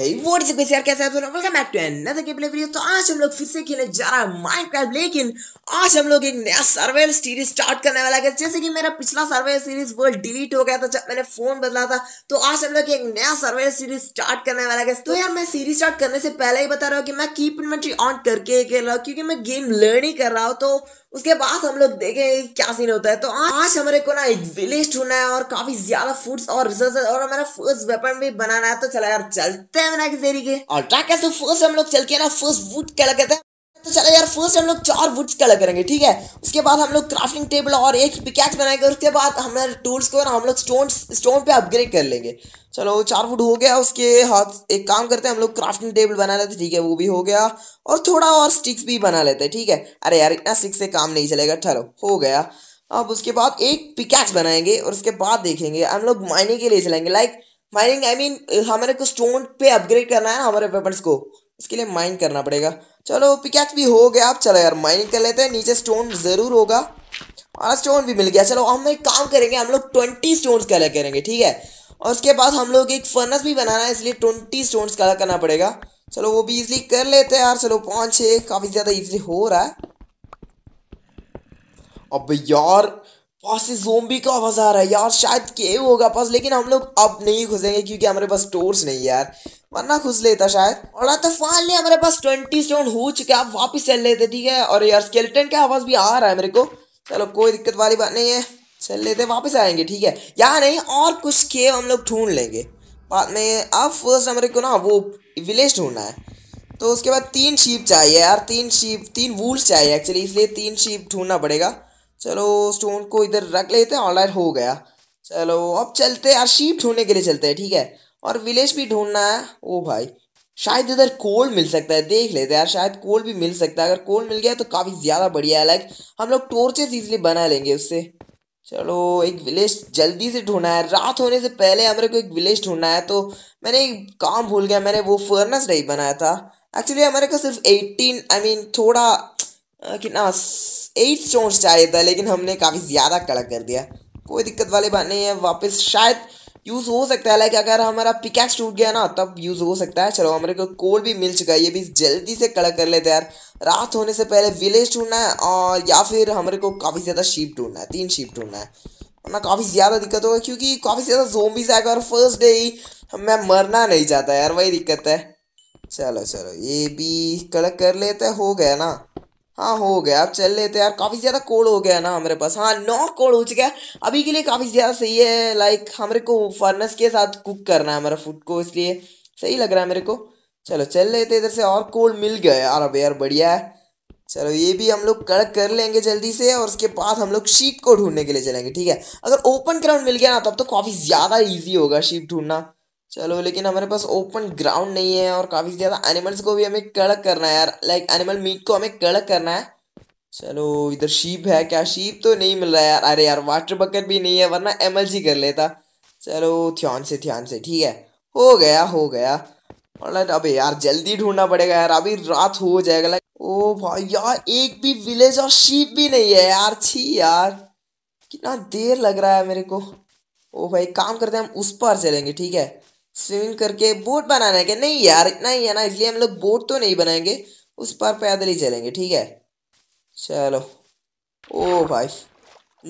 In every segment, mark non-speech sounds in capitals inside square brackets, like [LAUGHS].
तो जैसे मेरा पिछला सीरीज डिलीट हो गया था जब मैंने फोन बदला था तो आज हम लोग एक नया सर्वे सीरीज स्टार्ट करने वाला तो यार मैं सीरीज स्टार्ट करने से पहले ही बता रहा हूँ की मैं कीप इन्वेंट्री ऑन करके खेल रहा हूँ क्योंकि मैं गेम लर्न ही कर रहा हूँ तो उसके बाद हम लोग देखें क्या सीन होता है तो आज हमारे को ना एक विलेज ढूंढना है और काफी ज्यादा फूड्स और रिसोर्सेज और हमारा फर्स्ट वेपन भी बनाना है तो चला यार चलते हैं के किसी के और ट्रैक कैसे फर्स्ट हम लोग चल के ना फर्स्ट वुड क्या लगता है तो चलो यार फर्स्ट हम लोग चार वुड्स कलर करेंगे ठीक है उसके बाद हम लोग क्राफ्टिंग टेबल और एक पिकैक्स बनाएंगे उसके बाद हमारे टूल्स को ना हम लोग स्टोन स्टोन पे अपग्रेड कर लेंगे चलो चार वुड हो गया उसके हाथ एक काम करते हैं हम लोग क्राफ्टिंग टेबल बना लेते ठीक है वो भी हो गया और थोड़ा और स्टिक्स भी बना लेते हैं ठीक है अरे यार इतना स्टिक्स से काम नहीं चलेगा ठहरो हो गया अब उसके बाद एक पिकैक्स बनाएंगे और उसके बाद देखेंगे हम लोग माइनिंग के लिए चलेंगे लाइक माइनिंग आई मीन हमारे को स्टोन पे अपग्रेड करना है ना हमारे वेपन्स को इसके लिए माइन करना पड़ेगा चलो पिकैक्स भी हो गया अब चलो यार माइनिंग कर लेते हैं नीचे स्टोन ज़रूर होगा और हाँ, स्टोन भी मिल गया चलो हम एक काम करेंगे हम लोग ट्वेंटी स्टोन कलर करेंगे ठीक है और उसके बाद हम लोग एक फर्नस भी बनाना है इसलिए ट्वेंटी स्टोन कलर करना पड़ेगा चलो वो भी इजली कर लेते हैं यार चलो पाँच छः काफ़ी ज़्यादा इजली हो रहा है अब यार वहाँ से जोम्बी का आवाज़ आ रहा है यार शायद केव होगा पास लेकिन हम लोग अब नहीं घुसेंगे क्योंकि हमारे पास टोर्स नहीं यार वरना घुस लेता शायद और तो फाइनली हमारे पास ट्वेंटी स्टोन हो चुके आप वापिस चल लेते ठीक है और यार स्केल्टन का आवाज़ भी आ रहा है मेरे को चलो कोई दिक्कत वाली बात नहीं है चल लेते वापस आएंगे ठीक है यार नहीं और कुछ केव हम लोग ढूंढ लेंगे बाद में अब फर्स्ट हमारे को ना वो विलेज ढूंढना है तो उसके बाद तीन शीप चाहिए यार तीन शीप तीन वूल्स चाहिए एक्चुअली इसलिए तीन शीप ढूंढना पड़ेगा चलो स्टोन को इधर रख लेते हैं ऑनलाइन हो गया चलो अब चलते हैं यार शीप ढूंढने के लिए चलते हैं ठीक है और विलेज भी ढूंढना है ओ भाई शायद इधर कोल मिल सकता है देख लेते हैं यार शायद कोल भी मिल सकता है अगर कोल मिल गया तो काफ़ी ज़्यादा बढ़िया है लाइक हम लोग टोर्चेस इजिली बना लेंगे उससे चलो एक विलेज जल्दी से ढूंढना है रात होने से पहले हमारे को एक विलेज ढूंढना है तो मैंने एक काम भूल गया मैंने वो फर्नस नहीं बनाया था एक्चुअली हमारे को सिर्फ एटीन आई मीन थोड़ा कितना एट स्टोन्स चाहिए था लेकिन हमने काफ़ी ज़्यादा कड़क कर दिया कोई दिक्कत वाली बात नहीं है वापस शायद यूज़ हो सकता है लाइक अगर हमारा पिकैक्स टूट गया ना तब यूज़ हो सकता है चलो हमारे को कोल भी मिल चुका है ये भी जल्दी से कड़क कर लेते हैं यार रात होने से पहले विलेज ढूंढना है और या फिर हमारे को काफ़ी ज़्यादा शीप ढूंढना है तीन शीप ढूंढना है वरना काफ़ी ज़्यादा दिक्कत होगा क्योंकि काफ़ी ज़्यादा भी आएगा और फर्स्ट डे ही मैं मरना नहीं चाहता यार वही दिक्कत है चलो चलो ये भी कड़क कर लेते हो गया ना हाँ हो गया अब चल लेते यार काफ़ी ज़्यादा कोड हो गया ना हमारे पास हाँ नौ कोड हो चुका है अभी के लिए काफ़ी ज़्यादा सही है लाइक हमारे को फर्नेस के साथ कुक करना है हमारा फूड को इसलिए सही लग रहा है मेरे को चलो चल लेते इधर से और कोड मिल गया यार अब यार बढ़िया है चलो ये भी हम लोग कड़क कर लेंगे जल्दी से और उसके बाद हम लोग शीप को ढूंढने के लिए चलेंगे ठीक है अगर ओपन ग्राउंड मिल गया ना तब तो काफ़ी ज़्यादा ईजी होगा शीप ढूंढना चलो लेकिन हमारे पास ओपन ग्राउंड नहीं है और काफ़ी ज़्यादा एनिमल्स को भी हमें कड़क करना है यार लाइक एनिमल मीट को हमें कड़क करना है चलो इधर शीप है क्या शीप तो नहीं मिल रहा है यार अरे यार वाटर बकेट भी नहीं है वरना एम कर लेता चलो ध्यान से ध्यान से ठीक है हो गया हो गया और मतलब अबे यार जल्दी ढूंढना पड़ेगा यार अभी रात हो जाएगा लाइक ओ भाई यार एक भी विलेज और शीप भी नहीं है यार छी यार कितना देर लग रहा है मेरे को ओ भाई काम करते हैं हम उस पार चलेंगे ठीक है स्विमिंग करके बोट बनाना है क्या नहीं यार इतना ही है ना इसलिए हम लोग बोट तो नहीं बनाएंगे उस पर पैदल ही चलेंगे ठीक है चलो ओ भाई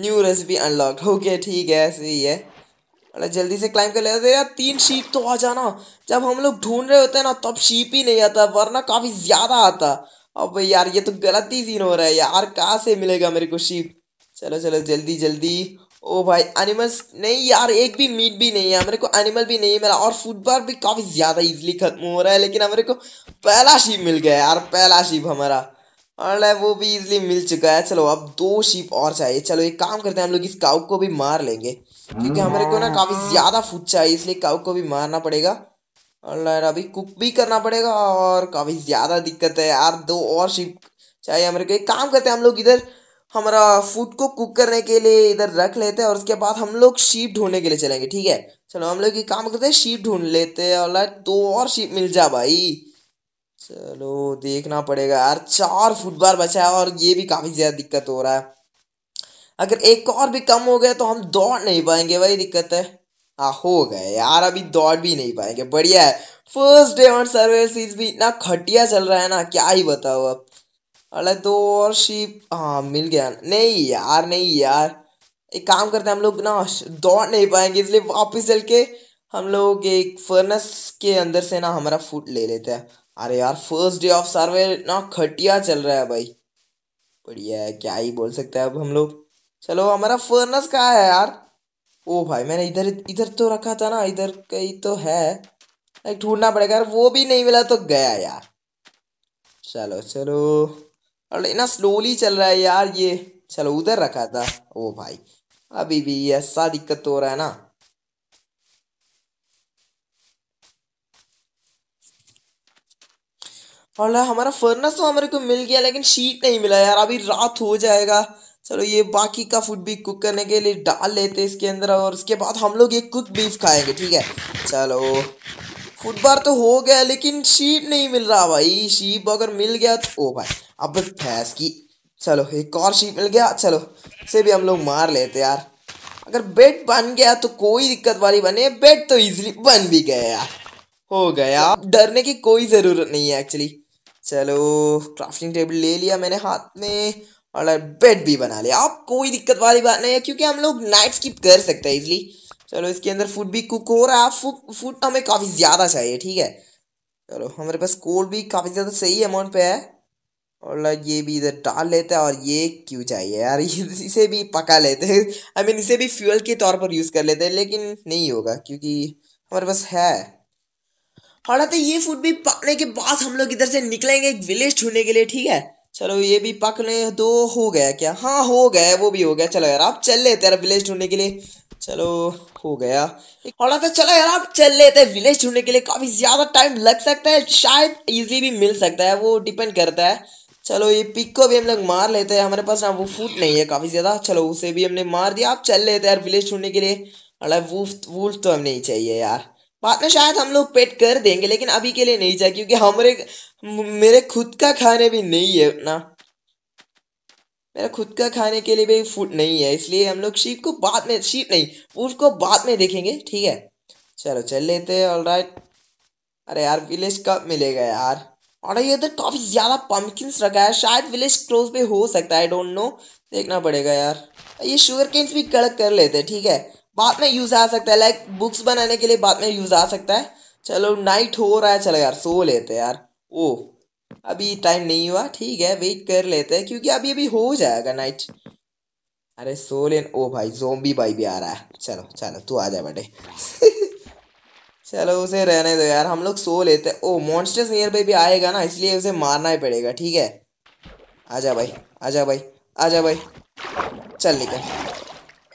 न्यू रेसिपी अनलॉक ओके ठीक है सही है अरे जल्दी से क्लाइम कर लेते यार तीन शीप तो आ जाना जब हम लोग ढूंढ रहे होते हैं ना तब शीप ही नहीं आता वरना काफ़ी ज़्यादा आता अब यार ये तो गलत ही सीन हो रहा है यार कहाँ से मिलेगा मेरे को शीप चलो चलो जल्दी जल्दी ओ भाई एनिमल्स नहीं यार एक भी मीट भी नहीं है मेरे को एनिमल भी नहीं मिला और फुटबॉल बार भी काफ़ी ज़्यादा इजीली खत्म हो रहा है लेकिन हमारे को पहला शीप मिल गया यार पहला शिप हमारा और वो भी इजीली मिल चुका है चलो अब दो शीप और चाहिए चलो एक काम करते हैं हम लोग इस काउ को भी मार लेंगे क्योंकि हमारे को ना hmm. काफ़ी ज़्यादा फूड चाहिए इसलिए काउ को भी मारना पड़ेगा और अभी कुक भी करना पड़ेगा और काफ़ी ज़्यादा दिक्कत है यार दो और शीप चाहिए हमारे को एक काम करते हैं हम लोग इधर हमारा फूड को कुक करने के लिए इधर रख लेते हैं और उसके बाद हम लोग शीप ढूंढने के लिए चलेंगे ठीक है चलो हम लोग ये काम करते हैं शीप ढूंढ लेते हैं और लाइट दो और शीप मिल जा भाई चलो देखना पड़ेगा यार चार बार बचा है और ये भी काफ़ी ज़्यादा दिक्कत हो रहा है अगर एक और भी कम हो गया तो हम दौड़ नहीं पाएंगे वही दिक्कत है हाँ हो गए यार अभी दौड़ भी नहीं पाएंगे बढ़िया है फर्स्ट डे ऑन सर्विस भी इतना खटिया चल रहा है ना क्या ही बताओ अब अरे दो और शीप हाँ मिल गया नहीं यार नहीं यार एक काम करते हैं हम लोग ना दौड़ नहीं पाएंगे इसलिए वापस चल के हम लोग एक फर्नेस के अंदर से ना हमारा फूड ले लेते हैं अरे यार फर्स्ट डे ऑफ सर्वे ना खटिया चल रहा है भाई बढ़िया है क्या ही बोल सकते हैं अब हम लोग चलो हमारा फर्नेस कहाँ है यार ओ भाई मैंने इधर इधर तो रखा था ना इधर कहीं तो है ढूंढना पड़ेगा यार वो भी नहीं मिला तो गया यार चलो चलो अरे इतना स्लोली चल रहा है यार ये चलो उधर रखा था ओ भाई अभी भी ऐसा दिक्कत हो रहा है ना और हमारा फर्नस तो हमारे को मिल गया लेकिन शीट नहीं मिला यार अभी रात हो जाएगा चलो ये बाकी का फूड भी कुक करने के लिए डाल लेते इसके अंदर और उसके बाद हम लोग ये कुक बीफ खाएंगे ठीक है चलो फुट बार तो हो गया लेकिन शीप नहीं मिल रहा भाई शीप अगर मिल गया तो ओ भाई अब फैस की चलो एक और शीप मिल गया चलो इसे भी हम लोग मार लेते यार अगर बेड बन गया तो कोई दिक्कत वाली बने बेड तो इजीली बन भी गया यार हो गया डरने की कोई ज़रूरत नहीं है एक्चुअली चलो क्राफ्टिंग टेबल ले लिया मैंने हाथ में और बेड भी बना लिया अब कोई दिक्कत वाली बात नहीं है क्योंकि हम लोग नाइट स्किप कर सकते हैं इजली चलो इसके अंदर फूड भी कुक हो रहा है फूड फूड तो हमें काफ़ी ज़्यादा चाहिए ठीक है चलो हमारे पास कोल भी काफ़ी ज़्यादा सही अमाउंट पे है और लाइक ये भी इधर डाल लेते हैं और ये क्यों चाहिए यार [LAUGHS] इसे भी पका लेते हैं आई मीन इसे भी फ्यूल के तौर पर यूज़ कर लेते हैं लेकिन नहीं होगा क्योंकि हमारे पास है हालांकि अच्छा, ये फूड भी पकने के बाद हम लोग इधर से निकलेंगे एक विलेज ढूंढने के लिए ठीक है चलो ये भी पकने दो हो गया क्या हाँ हो गया वो भी हो गया चलो यार आप चल लेते यार विलेज ढूंढने के लिए चलो हो गया और तो चलो यार आप चल लेते हैं विलेज ढूंढने के लिए काफ़ी ज़्यादा टाइम लग सकता है शायद इजी भी मिल सकता है वो डिपेंड करता है चलो ये पिक को भी हम लोग मार लेते हैं हमारे पास ना वो फूट नहीं है काफ़ी ज़्यादा चलो उसे भी हमने मार दिया आप चल लेते हैं यार विलेज ढूंढने के लिए मतलब वूफ वूफ तो हमें नहीं चाहिए यार बाद में शायद हम लोग पेट कर देंगे लेकिन अभी के लिए नहीं चाहिए क्योंकि हमारे मेरे खुद का खाने भी नहीं है ना मेरा खुद का खाने के लिए भी फूड नहीं है इसलिए हम लोग शीप को बाद में शीप नहीं ऊँट को बाद में देखेंगे ठीक है चलो चल लेते हैं ऑल राइट अरे यार विलेज कब मिलेगा यार और ये इधर तो काफ़ी ज़्यादा पम्पकिन रखा है शायद विलेज क्लोज पे हो सकता है आई डोंट नो देखना पड़ेगा यार ये शुगर केन्स भी कड़क कर लेते हैं ठीक है बाद में यूज़ आ सकता है लाइक बुक्स बनाने के लिए बाद में यूज़ आ सकता है चलो नाइट हो रहा है चलो यार सो लेते यार ओ अभी टाइम नहीं हुआ ठीक है वेट कर लेते हैं क्योंकि अभी अभी हो जाएगा नाइट अरे सोलेन ओ भाई जोम्बी भाई भी आ रहा है चलो चलो तू आ जा बटे [LAUGHS] चलो उसे रहने दो यार हम लोग सो लेते हैं ओ मॉन्स्टर्स नियर बाई भी आएगा ना इसलिए उसे मारना ही पड़ेगा ठीक है आजा भाई आजा भाई आजा भाई चल निकल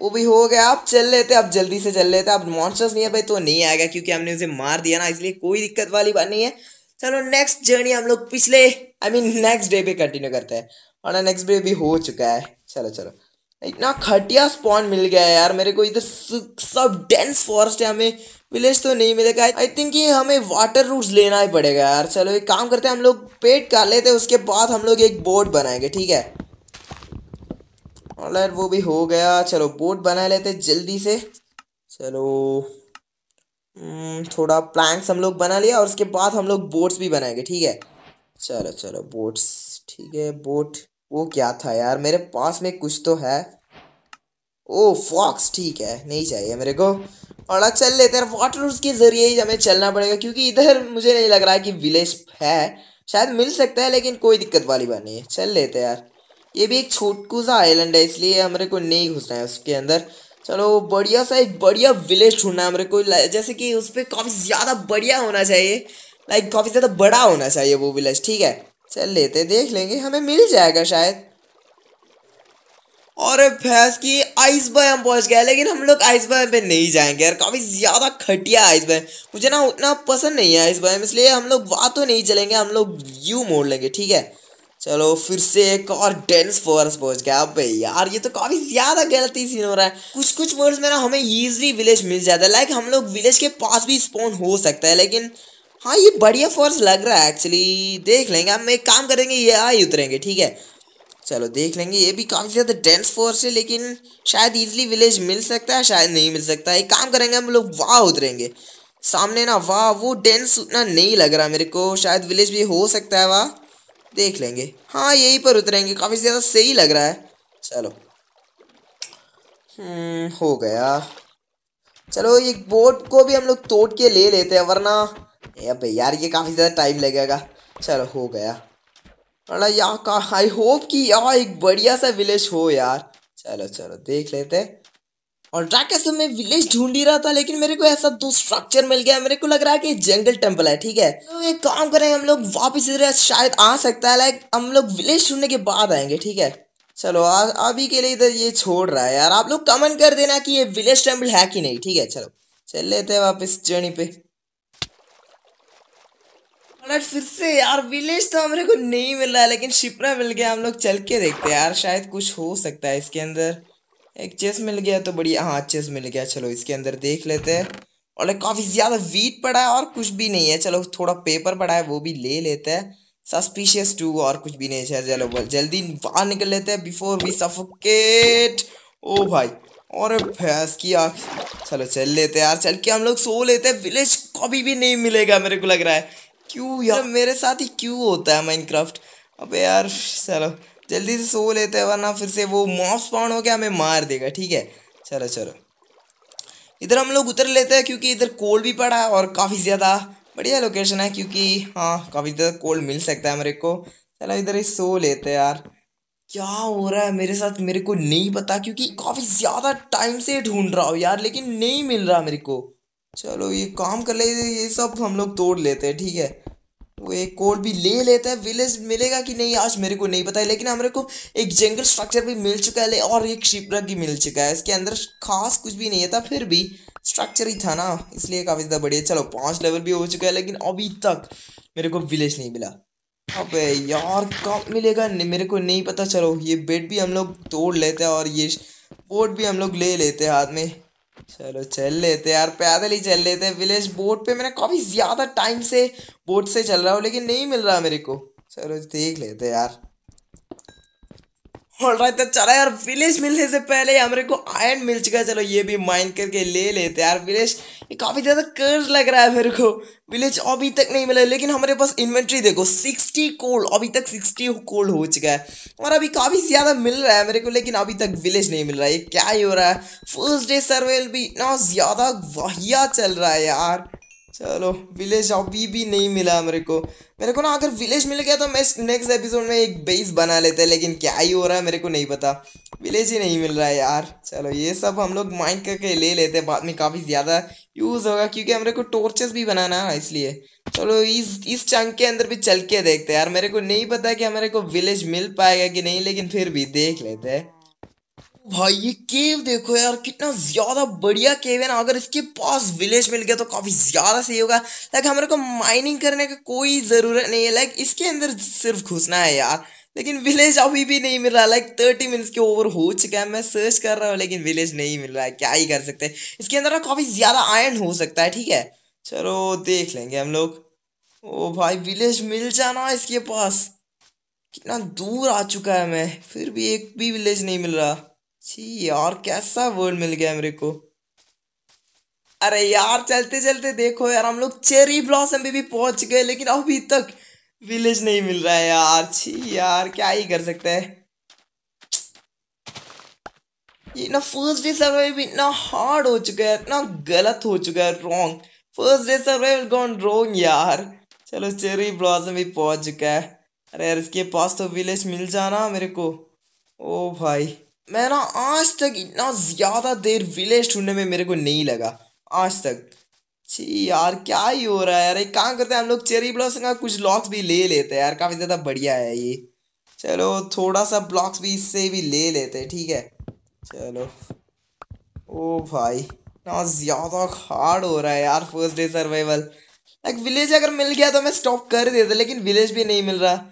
वो भी हो गया आप चल लेते आप जल्दी से चल लेते आप मॉन्स्टर्स नियर बाई तो नहीं आएगा क्योंकि हमने उसे मार दिया ना इसलिए कोई दिक्कत वाली बात नहीं है चलो नेक्स्ट जर्नी हम लोग पिछले आई मीन नेक्स्ट डे पे कंटिन्यू करते हैं और नेक्स्ट डे भी हो चुका है चलो चलो इतना खटिया स्पॉन मिल गया है यार मेरे को इधर सब डेंस फॉरेस्ट है हमें विलेज तो नहीं मिलेगा आई थिंक ये हमें वाटर रूट्स लेना ही पड़ेगा यार चलो एक काम करते हैं हम लोग पेट कर लेते हैं उसके बाद हम लोग एक बोट बनाएंगे ठीक है और यार वो भी हो गया चलो बोट बना लेते जल्दी से चलो हम्म, थोड़ा प्लैंक्स हम लोग बना लिया और उसके बाद हम लोग बोट्स भी बनाएंगे ठीक है चलो चलो बोट्स ठीक है बोट वो क्या था यार मेरे पास में कुछ तो है ओ फॉक्स ठीक है नहीं चाहिए मेरे को और चल लेते हैं वाटर उसके ज़रिए ही हमें चलना पड़ेगा क्योंकि इधर मुझे नहीं लग रहा है कि विलेज है शायद मिल सकता है लेकिन कोई दिक्कत वाली बात नहीं है चल लेते हैं यार ये भी एक छोटकू सा आइलैंड है इसलिए हमारे को नहीं घुसना है उसके अंदर चलो बढ़िया सा एक बढ़िया विलेज ढूंढना है मेरे को जैसे कि उस पर काफ़ी ज़्यादा बढ़िया होना चाहिए लाइक काफ़ी ज़्यादा बड़ा होना चाहिए वो विलेज ठीक है चल लेते देख लेंगे हमें मिल जाएगा शायद और भैंस की आइस बॉय हम पहुंच गए लेकिन हम लोग आइस बॉय पे नहीं जाएंगे यार काफ़ी ज़्यादा खटिया आइस बॉय मुझे ना उतना पसंद नहीं है आइस बॉय इसलिए हम लोग वहाँ तो नहीं चलेंगे हम लोग यू मोड़ लेंगे ठीक है चलो फिर से एक और डेंस फोर्स पहुंच गया अब यार ये तो काफी ज्यादा गलती सीन हो रहा है कुछ कुछ वर्ड्स में ना हमें इजिली विलेज मिल जाता है लाइक हम लोग विलेज के पास भी स्पॉन हो सकता है लेकिन हाँ ये बढ़िया फोर्स लग रहा है एक्चुअली देख लेंगे हम एक काम करेंगे ये आ ही उतरेंगे ठीक है चलो देख लेंगे ये भी काफ़ी ज़्यादा डेंस फोर्स है लेकिन शायद इजीली विलेज मिल सकता है शायद नहीं मिल सकता एक काम करेंगे हम लोग वाह उतरेंगे सामने ना वाह वो डेंस उतना नहीं लग रहा मेरे को शायद विलेज भी हो सकता है वाह देख लेंगे हाँ यहीं पर उतरेंगे काफ़ी ज़्यादा सही लग रहा है चलो हम्म, हो गया चलो एक बोट को भी हम लोग तोड़ के ले लेते हैं वरना अब यार ये काफ़ी ज़्यादा टाइम लगेगा चलो हो गया वरना यहाँ का आई होप कि यहाँ एक बढ़िया सा विलेज हो यार चलो चलो देख लेते हैं और जाके में विलेज ढूंढ ही रहा था लेकिन मेरे को ऐसा दो स्ट्रक्चर मिल गया मेरे को लग रहा है कि जंगल टेम्पल है ठीक है तो एक काम करें हम लोग वापस इधर शायद आ सकता है लाइक हम लोग विलेज ढूंढने के बाद आएंगे ठीक है चलो अभी के लिए इधर ये छोड़ रहा है यार आप लोग कमेंट कर देना कि ये विलेज टेम्पल है कि नहीं ठीक है चलो चल लेते हैं वापिस जर्नी पे फिर से यार विलेज तो हमारे को नहीं मिल रहा है लेकिन शिपरा मिल गया हम लोग चल के देखते हैं यार शायद कुछ हो सकता है इसके अंदर एक चेस मिल गया तो बढ़िया हाँ चेस मिल गया चलो इसके अंदर देख लेते हैं और काफ़ी ज़्यादा वीट पड़ा है और कुछ भी नहीं है चलो थोड़ा पेपर पड़ा है वो भी ले लेते हैं सस्पिशियस टू और कुछ भी नहीं है चलो जल्दी बाहर निकल लेते हैं बिफोर वी सफोकेट ओ भाई और भैंस की आँख चलो चल लेते हैं यार चल के हम लोग सो लेते हैं विलेज कभी भी नहीं मिलेगा मेरे को लग रहा है क्यों यार मेरे साथ ही क्यों होता है माइनक्राफ्ट अबे यार चलो जल्दी से सो लेते हैं वरना फिर से वो मॉफ पाउंड हो गया हमें मार देगा ठीक है चलो चलो इधर हम लोग उतर लेते हैं क्योंकि इधर कोल्ड भी पड़ा है और काफ़ी ज़्यादा बढ़िया लोकेशन है क्योंकि हाँ काफ़ी ज़्यादा कोल्ड मिल सकता है मेरे को चलो इधर ही सो लेते हैं यार क्या हो रहा है मेरे साथ मेरे को नहीं पता क्योंकि काफ़ी ज़्यादा टाइम से ढूंढ रहा हूँ यार लेकिन नहीं मिल रहा मेरे को चलो ये काम कर ले ये सब हम लोग तोड़ लेते हैं ठीक है वो एक कोड भी ले लेता है विलेज मिलेगा कि नहीं आज मेरे को नहीं पता है लेकिन हमारे हाँ, को एक जंगल स्ट्रक्चर भी मिल चुका है और एक शिपरा भी मिल चुका है इसके अंदर खास कुछ भी नहीं था फिर भी स्ट्रक्चर ही था ना इसलिए काफ़ी ज़्यादा बढ़िया चलो पाँच लेवल भी हो चुका है लेकिन अभी तक मेरे को विलेज नहीं मिला अब यार कब मिलेगा मेरे को नहीं पता चलो ये बेड भी हम लोग तोड़ लेते हैं और ये बोर्ड भी हम लोग ले लेते हैं हाथ में चलो चल लेते यार पैदल ही चल लेते विलेज बोट पे मैंने काफ़ी ज़्यादा टाइम से बोट से चल रहा हूँ लेकिन नहीं मिल रहा मेरे को चलो देख लेते यार और राइट तो चला यार विलेज मिलने से पहले ही मेरे को आयरन मिल चुका है चलो ये भी माइंड करके ले लेते यार विलेज ये काफ़ी ज़्यादा कर्ज लग रहा है मेरे को विलेज अभी तक नहीं मिला लेकिन हमारे पास इन्वेंट्री देखो सिक्सटी कोल्ड अभी तक सिक्सटी कोल्ड हो चुका है और अभी काफ़ी ज़्यादा मिल रहा है मेरे को लेकिन अभी तक विलेज नहीं मिल रहा है ये क्या ही हो रहा है फर्स्ट डे सर्वेल भी इतना ज़्यादा वहिया चल रहा है यार चलो विलेज अभी भी नहीं मिला मेरे को मेरे को ना अगर विलेज मिल गया तो मैं नेक्स्ट एपिसोड में एक बेस बना लेते हैं लेकिन क्या ही हो रहा है मेरे को नहीं पता विलेज ही नहीं मिल रहा है यार चलो ये सब हम लोग माइंड करके ले लेते हैं बाद में काफ़ी ज़्यादा यूज़ होगा क्योंकि हमारे को टॉर्चेस भी बनाना है इसलिए चलो इस इस चंक के अंदर भी चल के देखते हैं यार मेरे को नहीं पता कि हमारे को विलेज मिल पाएगा कि नहीं लेकिन फिर भी देख लेते हैं भाई ये केव देखो यार कितना ज़्यादा बढ़िया केव है ना अगर इसके पास विलेज मिल गया तो काफ़ी ज़्यादा सही होगा लाइक हमारे को माइनिंग करने का कोई ज़रूरत नहीं है लाइक इसके अंदर सिर्फ घुसना है यार लेकिन विलेज अभी भी नहीं मिल रहा लाइक थर्टी मिनट्स के ओवर हो चुका है मैं सर्च कर रहा हूँ लेकिन विलेज नहीं मिल रहा है क्या ही कर सकते हैं इसके अंदर ना काफ़ी ज़्यादा आयन हो सकता है ठीक है चलो देख लेंगे हम लोग ओ भाई विलेज मिल जाना इसके पास कितना दूर आ चुका है मैं फिर भी एक भी विलेज नहीं मिल रहा छी यार कैसा वर्ड मिल गया मेरे को अरे यार चलते चलते देखो यार हम लोग चेरी ब्लॉसम भी पहुंच गए लेकिन अभी तक विलेज नहीं मिल रहा है यार छी यार क्या ही कर सकते हैं ये ना फर्स्ट डे सर्वाइव भी इतना हार्ड हो चुका है इतना गलत हो चुका है wrong first day survive gone wrong यार चलो चेरी ब्लॉसम भी पहुंच चुका है अरे यार इसके पास तो विलेज मिल जाना मेरे को ओ भाई मैं ना आज तक इतना ज़्यादा देर विलेज ढूंढने में मेरे को नहीं लगा आज तक छी यार क्या ही हो रहा है यार एक काम करते हैं हम लोग चेरी ब्लॉसम का कुछ ब्लॉक्स भी ले लेते हैं यार काफ़ी ज़्यादा बढ़िया है ये चलो थोड़ा सा ब्लॉक्स भी इससे भी ले लेते हैं ठीक है चलो ओ भाई ना ज़्यादा हार्ड हो रहा है यार फर्स्ट डे सर्वाइवल एक विलेज अगर मिल गया तो मैं स्टॉप कर देता लेकिन विलेज भी नहीं मिल रहा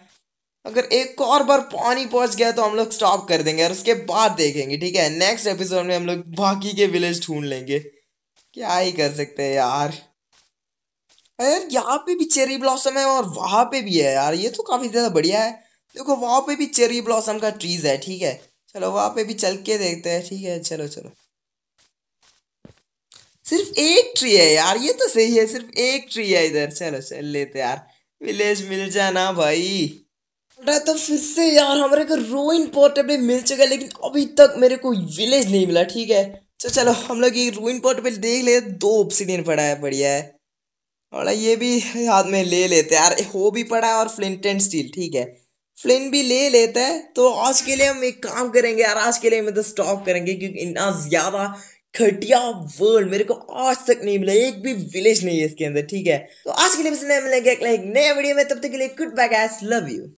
अगर एक और बार पानी पहुंच गया तो हम लोग स्टॉप कर देंगे और उसके बाद देखेंगे ठीक है नेक्स्ट एपिसोड में हम लोग बाकी के विलेज ढूंढ लेंगे क्या ही कर सकते हैं यार यार यहाँ पे भी चेरी ब्लॉसम है और वहाँ पे भी है यार ये तो काफ़ी ज़्यादा बढ़िया है देखो वहाँ पे भी चेरी ब्लॉसम का ट्रीज़ है ठीक है चलो वहाँ पे भी चल के देखते हैं ठीक है चलो चलो सिर्फ एक ट्री है यार ये तो सही है सिर्फ एक ट्री है इधर चलो चल लेते यार विलेज मिल जाना भाई तो फिर से यार हमारे को रोइन पोर्टेबल मिल चुका है लेकिन अभी तक मेरे को विलेज नहीं मिला ठीक है तो चलो हम लोग ये रोइन पोर्टेबल देख ले दो ऑप्सीडियन पड़ा है बढ़िया है और ये भी हाथ में ले लेते हैं यार हो भी पड़ा है और फ्लिंट एंड स्टील ठीक है फ्लिन भी ले लेता है तो आज के लिए हम एक काम करेंगे यार आज के लिए मतलब स्टॉप करेंगे क्योंकि इतना ज़्यादा घटिया वर्ल्ड मेरे को आज तक नहीं मिला एक भी विलेज नहीं है इसके अंदर ठीक है तो आज के लिए मिलेंगे एक नए वीडियो में तब तक के लिए goodbye guys love you